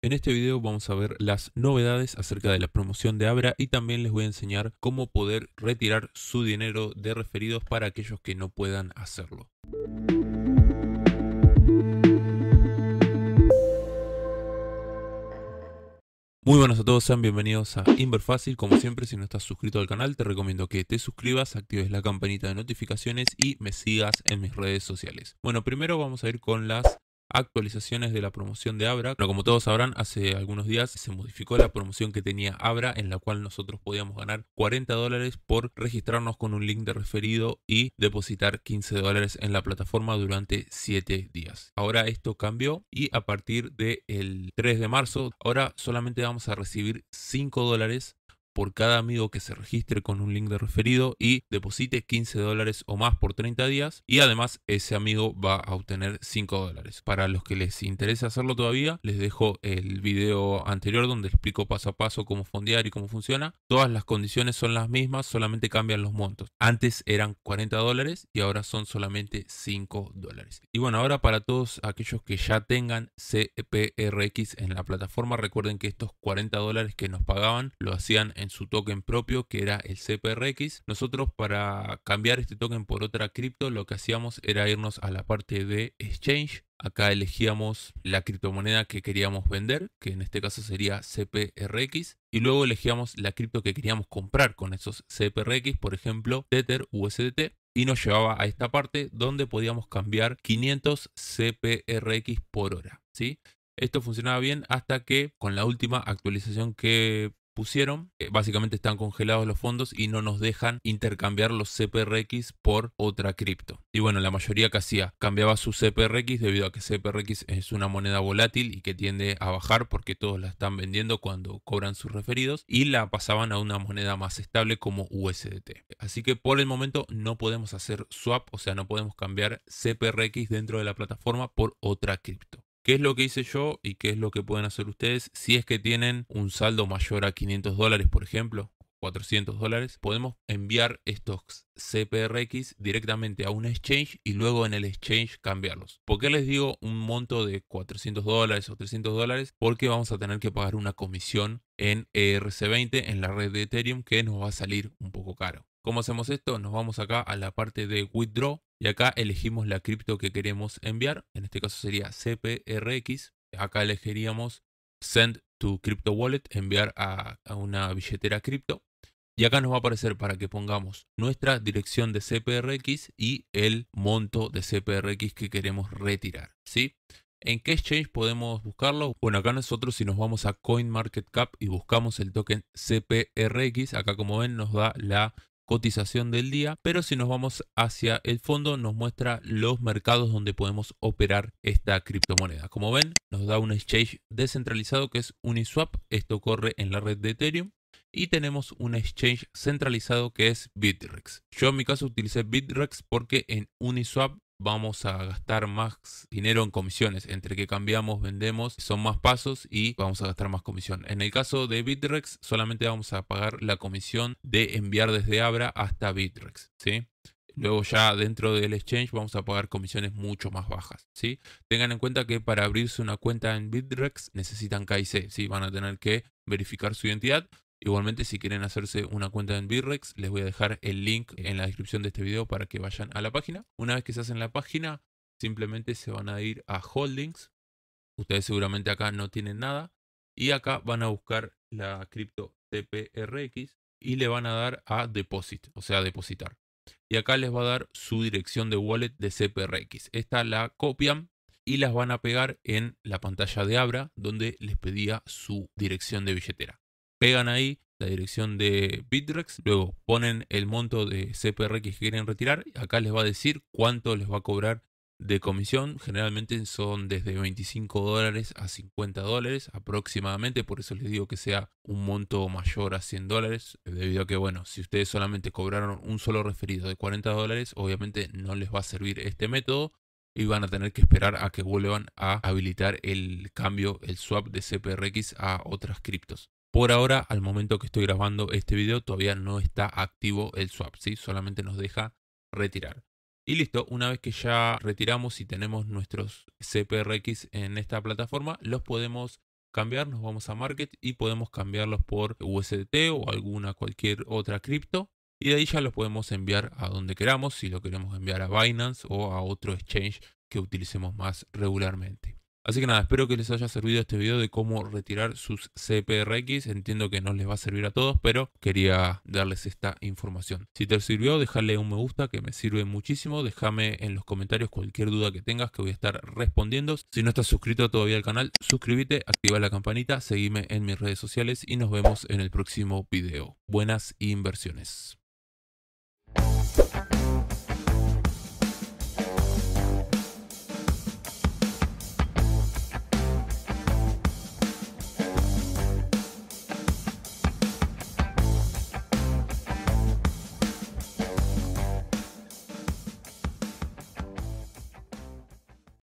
En este video vamos a ver las novedades acerca de la promoción de Abra y también les voy a enseñar cómo poder retirar su dinero de referidos para aquellos que no puedan hacerlo. Muy buenos a todos, sean bienvenidos a Inverfácil. Como siempre, si no estás suscrito al canal, te recomiendo que te suscribas, actives la campanita de notificaciones y me sigas en mis redes sociales. Bueno, primero vamos a ir con las actualizaciones de la promoción de Abra. Pero como todos sabrán, hace algunos días se modificó la promoción que tenía Abra, en la cual nosotros podíamos ganar 40 dólares por registrarnos con un link de referido y depositar 15 dólares en la plataforma durante 7 días. Ahora esto cambió y a partir del 3 de marzo, ahora solamente vamos a recibir 5 dólares por cada amigo que se registre con un link de referido y deposite 15 dólares o más por 30 días. Y además ese amigo va a obtener 5 dólares. Para los que les interese hacerlo todavía, les dejo el video anterior donde explico paso a paso cómo fondear y cómo funciona. Todas las condiciones son las mismas, solamente cambian los montos. Antes eran 40 dólares y ahora son solamente 5 dólares. Y bueno, ahora para todos aquellos que ya tengan CPRX en la plataforma, recuerden que estos 40 dólares que nos pagaban lo hacían en su token propio, que era el CPRX. Nosotros para cambiar este token por otra cripto, lo que hacíamos era irnos a la parte de exchange. Acá elegíamos la criptomoneda que queríamos vender, que en este caso sería CPRX, y luego elegíamos la cripto que queríamos comprar con esos CPRX, por ejemplo, Tether USDT, y nos llevaba a esta parte donde podíamos cambiar 500 CPRX por hora, ¿sí? Esto funcionaba bien hasta que con la última actualización que pusieron. Eh, básicamente están congelados los fondos y no nos dejan intercambiar los CPRX por otra cripto. Y bueno, la mayoría que hacía cambiaba su CPRX debido a que CPRX es una moneda volátil y que tiende a bajar porque todos la están vendiendo cuando cobran sus referidos y la pasaban a una moneda más estable como USDT. Así que por el momento no podemos hacer swap, o sea, no podemos cambiar CPRX dentro de la plataforma por otra cripto qué es lo que hice yo y qué es lo que pueden hacer ustedes si es que tienen un saldo mayor a 500 dólares, por ejemplo. 400 dólares, podemos enviar estos CPRX directamente a un exchange y luego en el exchange cambiarlos. ¿Por qué les digo un monto de 400 dólares o 300 dólares? Porque vamos a tener que pagar una comisión en ERC20 en la red de Ethereum que nos va a salir un poco caro. ¿Cómo hacemos esto? Nos vamos acá a la parte de withdraw y acá elegimos la cripto que queremos enviar. En este caso sería CPRX. Acá elegiríamos send to crypto wallet, enviar a, una billetera cripto. Y acá nos va a aparecer para que pongamos nuestra dirección de CPRX y el monto de CPRX que queremos retirar. ¿sí? ¿En qué exchange podemos buscarlo? Bueno, acá nosotros si nos vamos a CoinMarketCap y buscamos el token CPRX, acá como ven nos da la cotización del día, pero si nos vamos hacia el fondo nos muestra los mercados donde podemos operar esta criptomoneda. Como ven, nos da un exchange descentralizado que es Uniswap, esto corre en la red de Ethereum. Y tenemos un exchange centralizado que es Bitrex. Yo en mi caso utilicé Bitrex porque en Uniswap vamos a gastar más dinero en comisiones. Entre que cambiamos, vendemos, son más pasos y vamos a gastar más comisión. En el caso de Bitrex, solamente vamos a pagar la comisión de enviar desde Abra hasta Bitrex. ¿sí? Luego ya dentro del exchange vamos a pagar comisiones mucho más bajas. ¿sí? Tengan en cuenta que para abrirse una cuenta en Bitrex necesitan KIC. ¿sí? Van a tener que verificar su identidad. Igualmente, si quieren hacerse una cuenta en Birrex, les voy a dejar el link en la descripción de este video para que vayan a la página. Una vez que se hacen la página, simplemente se van a ir a Holdings. Ustedes seguramente acá no tienen nada. Y acá van a buscar la cripto CPRX y le van a dar a Deposit, o sea, depositar. Y acá les va a dar su dirección de wallet de CPRX. Esta la copian y las van a pegar en la pantalla de Abra donde les pedía su dirección de billetera pegan ahí la dirección de Bitrex, luego ponen el monto de CPRX que quieren retirar, acá les va a decir cuánto les va a cobrar de comisión, generalmente son desde 25 dólares a 50 dólares aproximadamente, por eso les digo que sea un monto mayor a 100 dólares, debido a que, bueno, si ustedes solamente cobraron un solo referido de 40 dólares, obviamente no les va a servir este método y van a tener que esperar a que vuelvan a habilitar el cambio, el swap de CPRX a otras criptos. Por ahora, al momento que estoy grabando este video, todavía no está activo el swap, solamente nos deja retirar. Y listo, una vez que ya retiramos y tenemos nuestros CPRX en esta plataforma, los podemos cambiar, nos vamos a Market y podemos cambiarlos por USDT o alguna cualquier otra cripto. Y de ahí ya los podemos enviar a donde queramos, si lo queremos enviar a Binance o a otro exchange que utilicemos más regularmente. Así que nada, espero que les haya servido este video de cómo retirar sus CPRX. Entiendo que no les va a servir a todos, pero quería darles esta información. Si te sirvió, dejadle un me gusta que me sirve muchísimo. Déjame en los comentarios cualquier duda que tengas que voy a estar respondiendo. Si no estás suscrito todavía al canal, suscríbete, activa la campanita, seguime en mis redes sociales y nos vemos en el próximo video. Buenas inversiones.